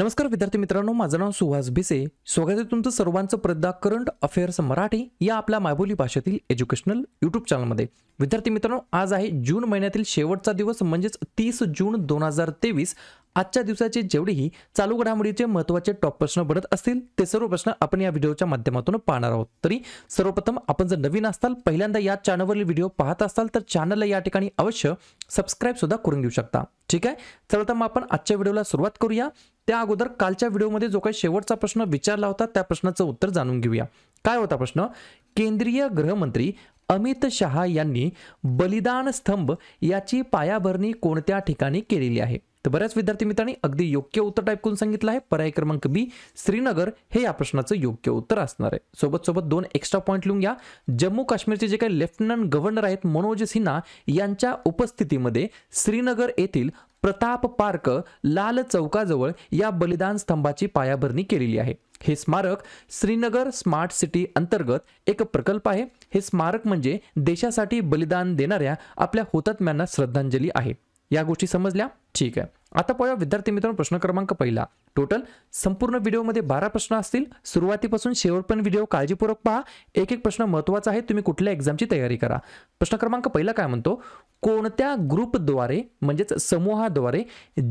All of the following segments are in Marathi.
नमस्कार विद्यार्थी मित्रांनो माझं नाव सुहास भिसे स्वागत आहे तुमचं सर्वांचं प्रदा करंट अफेअर्स मराठी या आपल्या मायबोली भाषेतील एज्युकेशनल युट्यूब चॅनलमध्ये विद्यार्थी मित्रांनो आज आहे जून महिन्यातील शेवटचा दिवस म्हणजेच तीस जून दोन हजार तेवीस आजच्या दिवसाचे जेवढेही चालू घडामोडीचे महत्त्वाचे टॉप प्रश्न बनत असतील ते सर्व प्रश्न आपण या व्हिडिओच्या माध्यमातून पाहणार आहोत तरी सर्वप्रथम आपण जर नवीन असाल पहिल्यांदा या चॅनलवरील व्हिडिओ पाहत असाल तर चॅनलला या ठिकाणी अवश्य सबस्क्राईब सुद्धा करून घेऊ शकता ठीक आहे चला तर मग आपण आजच्या व्हिडिओला सुरुवात करूया त्या अगोदर कालच्या व्हिडिओमध्ये जो काही शेवटचा प्रश्न विचारला होता त्या प्रश्नाचं उत्तर जाणून घेऊया काय होता प्रश्न केंद्रीय गृहमंत्री अमित शहा यांनी बलिदान स्तंभ याची पायाभरणी कोणत्या ठिकाणी केलेली आहे तर बऱ्याच विद्यार्थी मित्रांनी अगदी योग्य उत्तर टाईप करून सांगितलं आहे पर्याय क्रमांक बी श्रीनगर हे या प्रश्नाचं योग्य उत्तर असणार आहे सोबत सोबत दोन एक्स्ट्रा पॉईंट लिहून घ्या जम्मू काश्मीरचे जे काही लेफ्टनंट गव्हर्नर आहेत मनोज सिन्हा यांच्या उपस्थितीमध्ये श्रीनगर येथील प्रताप पार्क लाल चौकाजवळ या बलिदान स्तंभाची पायाभरणी केलेली आहे हे स्मारक श्रीनगर स्मार्ट सिटी अंतर्गत एक प्रकल्प आहे हे स्मारक म्हणजे देशासाठी बलिदान देणाऱ्या आपल्या हुतात्म्यांना श्रद्धांजली आहे या गोष्टी समजल्या ठीक आहे आता पाहूया विद्यार्थी मित्रांनो प्रश्न क्रमांक पहिला टोटल संपूर्ण व्हिडिओमध्ये बारा प्रश्न असतील सुरुवातीपासून पण व्हिडिओ काळजीपूर्वक पहा एक एक प्रश्न महत्त्वाचा आहे तुम्ही कुठल्या एक्झामची तयारी करा प्रश्न क्रमांक पहिला काय म्हणतो कोणत्या ग्रुपद्वारे म्हणजेच समूहाद्वारे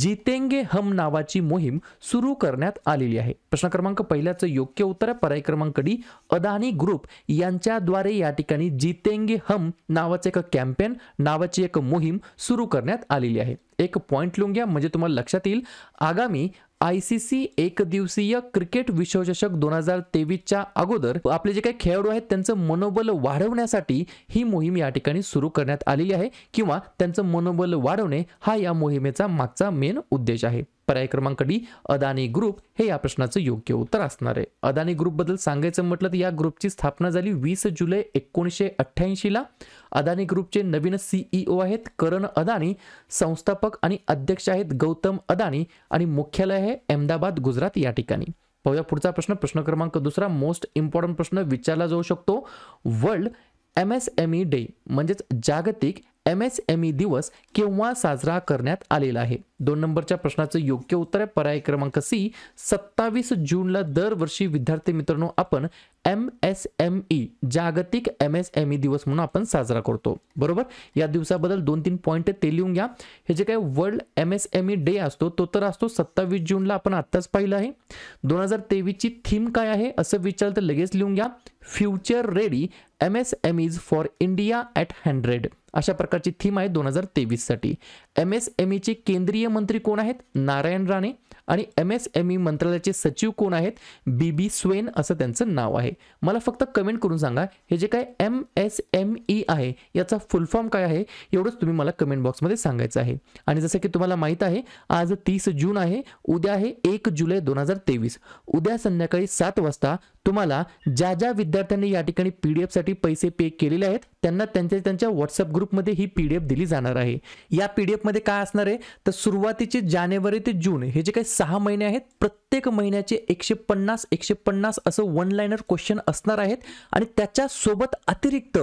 जितेंगे हम नावाची मोहीम सुरू करण्यात आलेली आहे प्रश्न क्रमांक पहिल्याचं योग्य उत्तर आहे पर्याय क्रमांक डी अदानी ग्रुप यांच्याद्वारे या ठिकाणी जितेंगे हम नावाचं एक कॅम्पेन नावाची एक मोहीम सुरू करण्यात आलेली आहे एक पॉइंट लिहून घ्या म्हणजे तुम्हाला लक्षात येईल आगामी आय सी सी दिवसीय क्रिकेट विश्वचषक दोन हजार तेवीसच्या अगोदर आपले जे काही खेळाडू आहेत त्यांचं मनोबल वाढवण्यासाठी ही मोहीम या ठिकाणी सुरू करण्यात आलेली आहे किंवा त्यांचं मनोबल वाढवणे हा या मोहिमेचा मागचा मेन उद्देश आहे पर्याय क्रमांक डी अदानी ग्रुप हे या प्रश्नाचं योग्य उत्तर असणार आहे अदानी ग्रुप बद्दल सांगायचं म्हटलं तर या ग्रुपची स्थापना झाली वीस जुलै एकोणीसशे अठ्ठ्याऐंशीला ला अदानी ग्रुपचे नवीन सीईओ e आहेत करण अदानी संस्थापक आणि अध्यक्ष आहेत गौतम अदानी आणि मुख्यालय आहे अहमदाबाद गुजरात या ठिकाणी पाहूया पुढचा प्रश्न प्रश्न क्रमांक दुसरा मोस्ट इम्पॉर्टंट प्रश्न विचारला जाऊ शकतो world M S M E day म्हणजेच जागतिक एम एस एम ई दिवस केव्हा साजरा करण्यात आलेला आहे दोन नंबरच्या प्रश्नाचं योग्य उत्तर आहे पर्याय क्रमांक सी सत्तावीस जूनला दरवर्षी विद्यार्थी मित्रांनो आपण एम एस एम ई जागतिक एम एस एम ई दिवस म्हणून आपण साजरा करतो बरोबर या दिवसाबद्दल दोन तीन पॉईंट ते लिहून घ्या हे जे काय world M S M E day असतो तो तर असतो सत्तावीस जूनला आपण आत्ताच पाहिलं आहे दोन हजार तेवीसची थीम काय आहे असं विचारलं तर लगेच लिहून घ्या future ready M S M is for India at hundred अशा प्रकारची थीम आहे दोन हजार तेवीससाठी एम एस एम ईचे केंद्रीय मंत्री कोण आहेत नारायण राणे आणि एम एस एम ई मंत्रालयाचे सचिव कोण आहेत बी बी स्वेन असं त्यांचं नाव आहे मला फक्त कमेंट करून सांगा हे जे काय एम एस एम ई आहे याचा फुलफॉर्म काय आहे एवढंच तुम्ही मला कमेंट बॉक्समध्ये सांगायचं आहे आणि जसं की तुम्हाला माहीत आहे आज तीस जून आहे उद्या आहे एक जुलै दोन हजार तेवीस उद्या संध्याकाळी सात वाजता तुम्हाला ज्या ज्या विद्यार्थ्यांनी या ठिकाणी पी डी एफसाठी पैसे पे केलेले आहेत त्यांना त्यांच्या त्यांच्या व्हॉट्सअप ग्रुपमध्ये ही पी डी एफ दिली जाणार आहे या पी डी एफमध्ये काय असणार आहे तर सुरुवातीचे जानेवारी ते जून हे जे काही सहा महिने आहेत प्रत्येक महिन्याचे एकशे पन्नास एकशे पन्नास असं वन लाईनर क्वेश्चन असणार आहेत आणि त्याच्यासोबत अतिरिक्त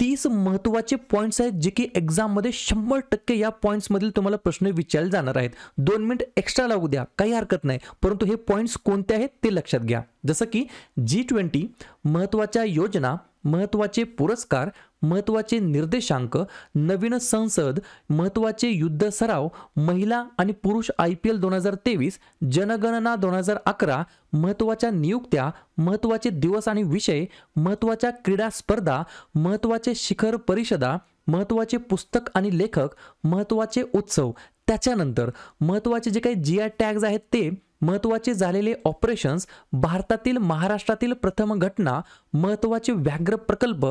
तीस महत्त्वाचे पॉईंट्स आहेत जे की एक्झाममध्ये शंभर टक्के या पॉईंट्समधील तुम्हाला प्रश्न विचारले जाणार आहेत दोन मिनिट एक्स्ट्रा लागू द्या काही हरकत नाही परंतु हे पॉईंट्स कोणते आहेत ते लक्षात घ्या जसं की जी ट्वेंटी महत्त्वाच्या योजना महत्त्वाचे पुरस्कार महत्वाचे निर्देशांक नवीन संसद महत्त्वाचे युद्ध सराव महिला आणि पुरुष आय पी एल दोन हजार तेवीस जनगणना दोन हजार अकरा महत्त्वाच्या नियुक्त्या महत्त्वाचे दिवस आणि विषय महत्वाच्या क्रीडा स्पर्धा महत्त्वाचे शिखर परिषदा महत्त्वाचे पुस्तक आणि लेखक महत्त्वाचे उत्सव त्याच्यानंतर महत्त्वाचे जे काही जी आय टॅग्ज आहेत ते महत्त्वाचे झालेले ऑपरेशन्स भारतातील महाराष्ट्रातील प्रथम घटना महत्त्वाचे व्याघ्र प्रकल्प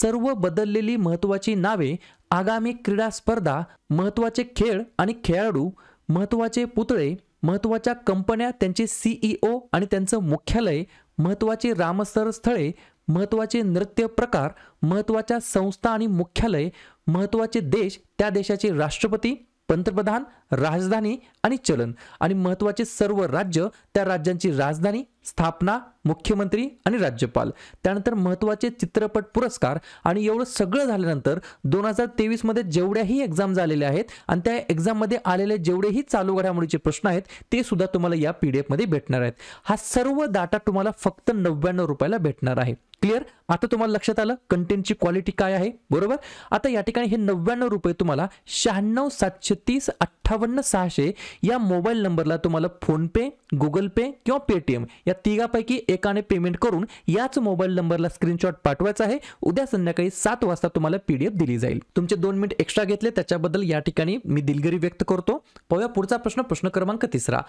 सर्व बदललेली महत्त्वाची नावे आगामी क्रीडा स्पर्धा महत्त्वाचे खेळ आणि खेळाडू महत्त्वाचे पुतळे महत्त्वाच्या कंपन्या त्यांचे सीईओ e आणि त्यांचं मुख्यालय महत्त्वाचे रामसर स्थळे महत्त्वाचे नृत्य प्रकार महत्त्वाच्या संस्था आणि मुख्यालय महत्त्वाचे देश त्या देशाचे राष्ट्रपती पंतप्रधान राजधानी आणि चलन आणि महत्त्वाचे सर्व राज्य त्या राज्यांची राजधानी स्थापना मुख्यमंत्री आणि राज्यपाल त्यानंतर महत्त्वाचे चित्रपट पुरस्कार आणि एवढं सगळं झाल्यानंतर दोन हजार तेवीसमध्ये जेवढ्याही एक्झाम झालेल्या आहेत आणि त्या एक्झाममध्ये आलेले जेवढेही चालू घडामोडीचे प्रश्न आहेत ते सुद्धा तुम्हाला या पी डी एफमध्ये भेटणार आहेत हा सर्व डाटा तुम्हाला फक्त नव्याण्णव रुपयाला भेटणार आहे क्लिअर आता तुम्हाला लक्षात आलं कंटेंटची क्वालिटी काय आहे बरोबर आता या ठिकाणी हे नव्याण्णव रुपये तुम्हाला शहाण्णव सातशे तीस अठ्ठावन्न सहाशे या मोबाईल नंबरला तुम्हाला फोनपे गुगल पे किंवा पेटीएम या तिघापैकी एक एकाने पेमेंट करून याच मोबाईल नंबरला स्क्रीनशॉट पाठवायचा आहे उद्या संध्याकाळी सात वाजता तुम्हाला पीडीएफ दिली जाईल तुमचे दोन मिनिट एक्स्ट्रा घेतले त्याच्याबद्दल या ठिकाणी मी दिलगिरी व्यक्त करतो पाहूया पुढचा प्रश्न प्रश्न क्रमांक तिसरा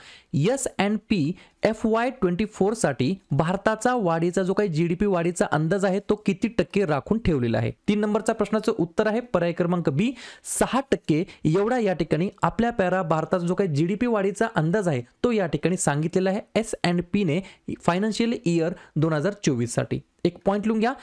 S and P F Y twenty फोरसाठी भारताचा वाढीचा जो काही जीडीपी वाढीचा अंदाज आहे तो किती टक्के राखून ठेवलेला आहे तीन नंबरचा प्रश्नाचं उत्तर आहे पर्याय क्रमांक बी सहा टक्के एवढा या ठिकाणी आपल्या पॅरा भारताचा जो काही जीडीपी वाढीचा अंदाज आहे तो या ठिकाणी सांगितलेला आहे एस अँड पीने फायनान्शियल इयर दोन हजार चोवीससाठी एक पॉईंट लिहून घ्या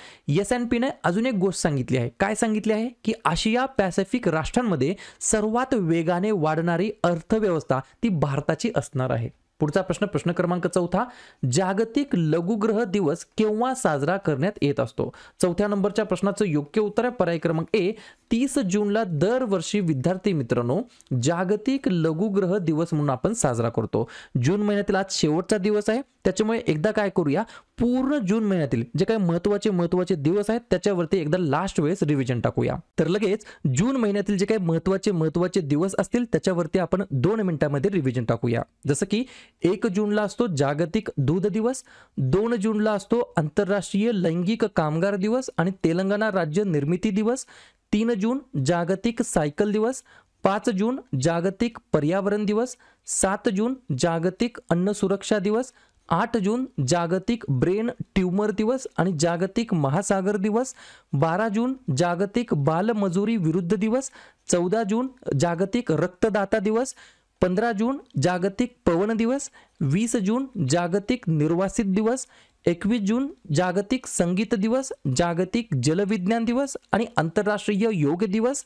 एस एन पीने अजून एक गोष्ट सांगितली आहे काय सांगितली आहे की आशिया पॅसिफिक राष्ट्रांमध्ये सर्वात वेगाने वाढणारी अर्थव्यवस्था ती भारताची असणार आहे पुढचा प्रश्न प्रश्न क्रमांक चौथा जागतिक लघुग्रह दिवस केव्हा साजरा करण्यात येत असतो चौथ्या नंबरच्या प्रश्नाचं योग्य उत्तर आहे पर्याय क्रमांक ए तीस जूनला दरवर्षी विद्यार्थी मित्रांनो जागतिक लघुग्रह दिवस म्हणून आपण साजरा करतो जून महिन्यातील आज शेवटचा दिवस आहे त्याच्यामुळे एकदा काय करूया पूर्ण जून महिन्यातील जे काही महत्वाचे महत्वाचे दिवस आहेत त्याच्यावरती एकदा लास्ट वेळेस रिव्हिजन टाकूया तर लगेच जून महिन्यातील जे काही महत्वाचे महत्वाचे दिवस असतील त्याच्यावरती आपण दोन मिनिटांमध्ये रिव्हिजन टाकूया जसं की एक जूनला असतो जागतिक दूध दिवस दोन जूनला असतो आंतरराष्ट्रीय लैंगिक कामगार दिवस आणि तेलंगणा राज्य निर्मिती दिवस तीन जून जागतिक सायकल दिवस पाच जून जागतिक पर्यावरण दिवस सात जून जागतिक अन्न सुरक्षा दिवस आठ जून जागतिक ब्रेन ट्यूमर दिवस आणि जागतिक महासागर दिवस बारा जून जागतिक बालमजुरी विरुद्ध दिवस चौदा जून जागतिक रक्तदाता दिवस पंधरा जून जागतिक पवन दिवस वीस जून जागतिक निर्वासित दिवस एकवीस जून जागतिक संगीत दिवस जागतिक जलविज्ञान दिवस आणि आंतरराष्ट्रीय योग दिवस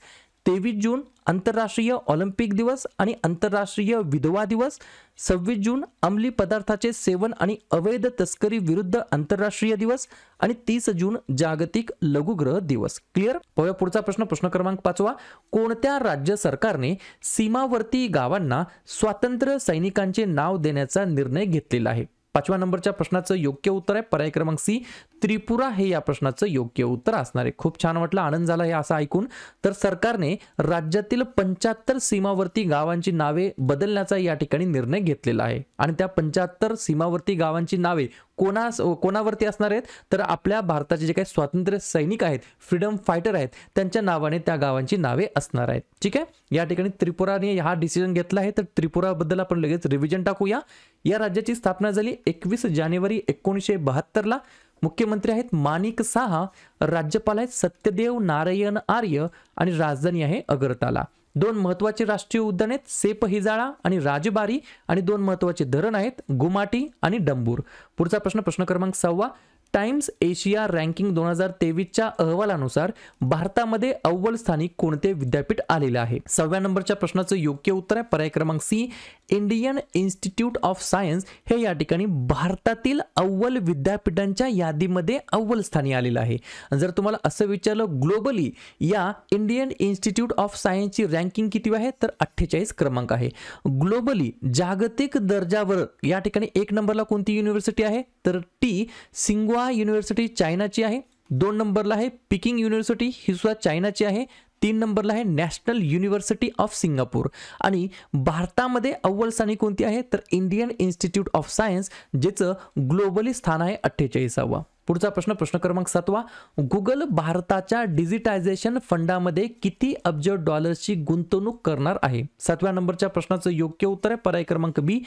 तेवीस जून आंतरराष्ट्रीय ऑलिम्पिक दिवस आणि आंतरराष्ट्रीय विधवा दिवस सव्वीस जून अंमली पदार्थाचे सेवन आणि अवैध तस्करी विरुद्ध आंतरराष्ट्रीय दिवस आणि तीस जून जागतिक लघुग्रह दिवस क्लिअर पाहूया पुढचा प्रश्न प्रश्न क्रमांक पाचवा कोणत्या राज्य सरकारने सीमावर्ती गावांना स्वातंत्र्य सैनिकांचे नाव देण्याचा निर्णय घेतलेला आहे पाचव्या नंबरच्या प्रश्नाचं योग्य उत्तर आहे पर्याय क्रमांक सी त्रिपुरा हे या प्रश्नाचं योग्य उत्तर असणार आहे खूप छान वाटलं आनंद झाला हे असं ऐकून तर सरकारने राज्यातील पंच्याहत्तर सीमावर्ती गावांची नावे बदलण्याचा या ठिकाणी निर्णय घेतलेला आहे आणि त्या पंच्याहत्तर सीमावर्ती गावांची नावे कोणास कोणावरती असणार आहेत तर आपल्या भारताचे जे काही स्वातंत्र्य सैनिक आहेत फ्रीडम फायटर आहेत त्यांच्या नावाने त्या गावांची नावे असणार आहेत ठीक आहे या ठिकाणी त्रिपुराने हा डिसिजन घेतला आहे तर त्रिपुराबद्दल आपण लगेच रिव्हिजन टाकूया या राज्याची स्थापना झाली एकवीस जानेवारी एकोणीसशे बहात्तरला मुख्यमंत्री आहेत माणिक साहा राज्यपाल आहेत सत्यदेव नारायण आर्य आणि राजधानी आहे अगरताला दोन महत्वाची राष्ट्रीय उद्यान आहेत सेप हिजाळा आणि राजबारी आणि दोन महत्वाचे धरण आहेत गुमाटी आणि डंबूर पुढचा प्रश्न प्रश्न क्रमांक सव्वा टाइम्स एशिया रँकिंग दोन हजार तेवीसच्या अहवालानुसार भारतामध्ये अव्वल स्थानी कोणते विद्यापीठ आलेले आहे सहाव्या नंबरच्या प्रश्नाचं योग्य उत्तर आहे पर्याय क्रमांक C Indian Institute of Science हे या ठिकाणी भारतातील अव्वल विद्यापीठांच्या यादीमध्ये अव्वल स्थानी आलेलं आहे जर तुम्हाला असं विचारलं ग्लोबली या इंडियन इन्स्टिट्यूट ऑफ सायन्सची रँकिंग किती आहे तर अठ्ठेचाळीस क्रमांक आहे ग्लोबली जागतिक दर्जावर या ठिकाणी एक नंबरला कोणती युनिव्हर्सिटी आहे तर टी सिंगवा हुआ युनिव्हर्सिटी चायनाची आहे दोन नंबरला आहे पिकिंग युनिव्हर्सिटी ही सुद्धा चायनाची आहे तीन नंबरला आहे नॅशनल युनिव्हर्सिटी ऑफ सिंगापूर आणि भारतामध्ये अव्वल स्थानी कोणती आहे तर इंडियन इन्स्टिट्यूट ऑफ सायन्स ज्याचं ग्लोबली स्थान आहे अठ्ठेचाळीसावं पुढचा प्रश्न प्रश्न क्रमांक सातवा गुगल भारताच्या डिजिटायझेशन फंडामध्ये किती अब्ज डॉलर्सची गुंतवणूक करणार आहे सातव्या नंबरच्या प्रश्नाचं योग्य उत्तर आहे पर्याय क्रमांक बी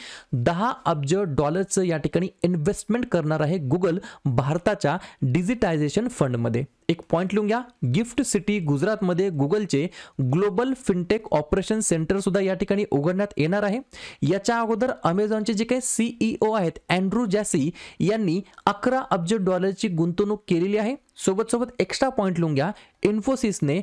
दहा अब्ज डॉलर्सचं या ठिकाणी इन्व्हेस्टमेंट करणार आहे गुगल भारताच्या डिजिटायझेशन फंडमध्ये एक पॉइंट लिहून घ्या गिफ्ट सिटी गुजरातमध्ये गुगलचे ग्लोबल फिनटेक ऑपरेशन सेंटर सुद्धा या ठिकाणी उघडण्यात येणार आहे याच्या अगोदर अमेझॉनचे जे काही सीईओ e आहेत अँड्रू जॅसी यांनी अकरा अब्ज डॉलरची गुंतवणूक केलेली आहे सोबत सोबत एक्स्ट्रा पॉईंट लिहून घ्या इन्फोसिसने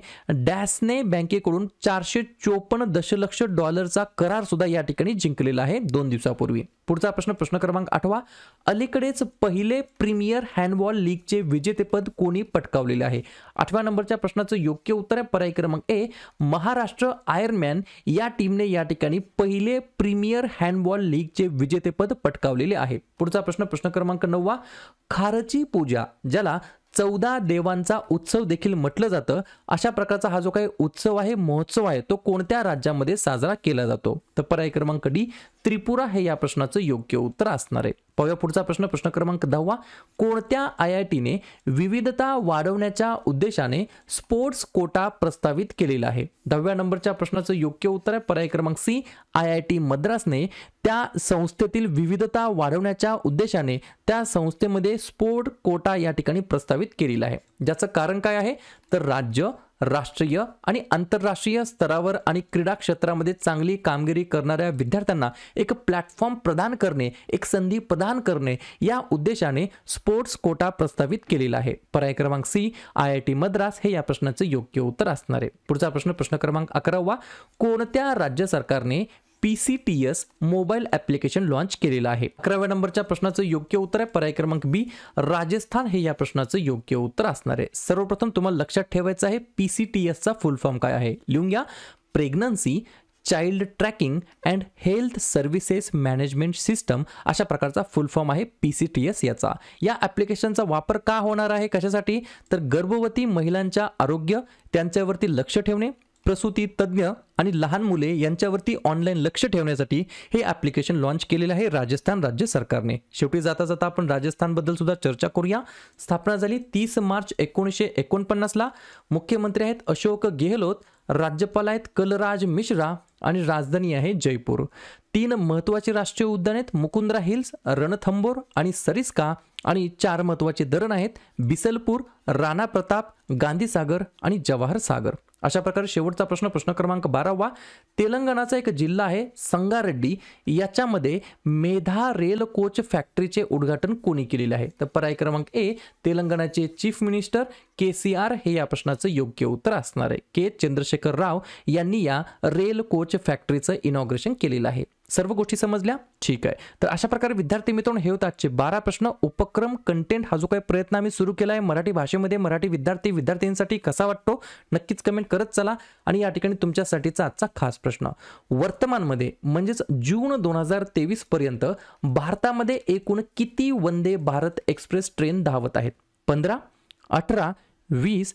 डॅसने बँकेकडून चारशे चोपन्न दशलक्ष डॉलरचा करार सुद्धा या ठिकाणी जिंकलेला आहे दोन दिवसापूर्वी पुढचा प्रश्न प्रश्न क्रमांक आठवा अलीकडेच पहिले प्रीमियर हँडबॉल लीगचे विजेतेपद कोणी पटकावलेले आहे आठव्या नंबरच्या प्रश्नाचं योग्य उत्तर आहे पर्याय क्रमांक ए महाराष्ट्र आयर्नमॅन या टीमने या ठिकाणी पहिले प्रीमियर हँडबॉल लीगचे विजेतेपद पटकावलेले आहे पुढचा प्रश्न प्रश्न क्रमांक नववा खारची पूजा ज्याला चौदा देवांचा उत्सव देखील म्हटलं जातं अशा प्रकारचा हा जो काही उत्सव आहे महोत्सव आहे तो कोणत्या राज्यामध्ये साजरा केला जातो तर पर्याय क्रमांक डी त्रिपुरा हे या प्रश्नाचं योग्य उत्तर असणार आहे पाहूया पुढचा प्रश्न प्रश्न क्रमांक दहावा कोणत्या आय आय टीने विविधता वाढवण्याच्या उद्देशाने स्पोर्ट्स कोटा प्रस्तावित केलेला आहे दहाव्या नंबरच्या प्रश्नाचं योग्य उत्तर आहे पर्याय क्रमांक सी आय आय टी मद्रासने त्या संस्थेतील विविधता वाढवण्याच्या उद्देशाने त्या संस्थेमध्ये स्पोर्ट कोटा या ठिकाणी प्रस्तावित केलेला आहे ज्याचं कारण काय आहे तर राज्य राष्ट्रीय आणि आंतरराष्ट्रीय स्तरावर आणि क्रीडा क्षेत्रामध्ये चांगली कामगिरी करणाऱ्या विद्यार्थ्यांना एक प्लॅटफॉर्म प्रदान करणे एक संधी प्रदान करणे या उद्देशाने स्पोर्ट्स कोटा प्रस्तावित केलेला आहे पर्याय क्रमांक C I I T Madras हे या प्रश्नाचं योग्य उत्तर असणार आहे पुढचा प्रश्न प्रश्न क्रमांक अकरावा कोणत्या राज्य सरकारने P C T S mobile application launch केलेलं आहे अकराव्या नंबरच्या प्रश्नाचं योग्य उत्तर आहे पर्याय क्रमांक बी राजस्थान हे या प्रश्नाचं योग्य उत्तर असणार आहे सर्वप्रथम तुम्हाला लक्षात ठेवायचं आहे पी सी टी एसचा फुल फॉर्म काय आहे लिहून घ्या pregnancy child tracking and health services management system अशा प्रकारचा फुल फॉर्म आहे पी सी टी एस याचा या ॲप्लिकेशनचा वापर का होणार आहे कशासाठी तर गर्भवती महिलांच्या आरोग्य त्यांच्यावरती लक्ष ठेवणे प्रसूती तज्ज्ञ आणि लहान मुले यांच्यावरती ऑनलाईन लक्ष ठेवण्यासाठी हे ॲप्लिकेशन लॉन्च केलेलं आहे राजस्थान राज्य सरकारने शेवटी जाता जाता आपण राजस्थानबद्दल सुद्धा चर्चा करूया स्थापना झाली तीस मार्च एकोणीसशे एकोणपन्नासला मुख्यमंत्री आहेत अशोक गेहलोत राज्यपाल आहेत कलराज मिश्रा आणि राजधानी आहे जयपूर तीन महत्त्वाचे राष्ट्रीय उद्यान आहेत मुकुंद्रा हिल्स रणथंबोर आणि सरिस्का आणि चार महत्त्वाचे धरण आहेत बिसलपूर राणा प्रताप गांधीसागर आणि जवाहर सागर अशा प्रकारे शेवटचा प्रश्न प्रश्न क्रमांक बारावा तेलंगणाचा एक जिल्हा आहे संगारेड्डी याच्यामध्ये मेधा रेल कोच फॅक्टरीचे उद्घाटन कोणी केलेले आहे तर पर्याय क्रमांक ए तेलंगणाचे chief minister K C R हे या प्रश्नाचं योग्य उत्तर असणार आहे के चंद्रशेखर राव यांनी या रेल कोच फॅक्टरीचं इनॉग्रेशन केलेलं आहे सर्व गोष्टी समजल्या ठीक आहे तर अशा प्रकारे विद्यार्थी मित्रांनो हे होत आजचे बारा प्रश्न उपक्रम कंटेंट हा जो काही प्रयत्न आम्ही सुरू केला आहे मराठी भाषेमध्ये मराठी विद्यार्थी विद्यार्थ्यांसाठी कसा वाटतो नक्कीच कमेंट करत चला आणि या ठिकाणी तुमच्यासाठीचा आजचा खास प्रश्न वर्तमानमध्ये म्हणजेच जून दोन हजार पर्यंत भारतामध्ये एकूण किती वंदे भारत एक्सप्रेस ट्रेन धावत आहेत पंधरा अठरा वीस